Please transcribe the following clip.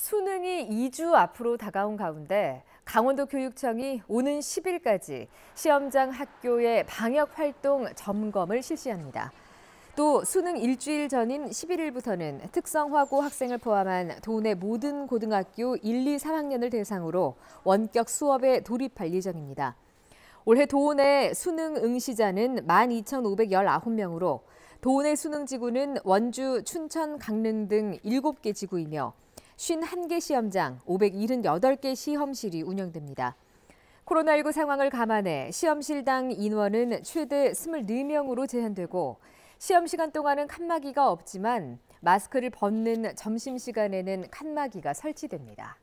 수능이 2주 앞으로 다가온 가운데 강원도 교육청이 오는 10일까지 시험장 학교의 방역 활동 점검을 실시합니다. 또 수능 일주일 전인 11일부터는 특성화고 학생을 포함한 도내 모든 고등학교 1, 2, 3학년을 대상으로 원격 수업에 돌입할 예정입니다. 올해 도내 수능 응시자는 12,519명으로 도내 수능 지구는 원주, 춘천, 강릉 등 7개 지구이며 51개 시험장, 578개 시험실이 운영됩니다. 코로나19 상황을 감안해 시험실당 인원은 최대 24명으로 제한되고 시험 시간 동안은 칸막이가 없지만 마스크를 벗는 점심시간에는 칸막이가 설치됩니다.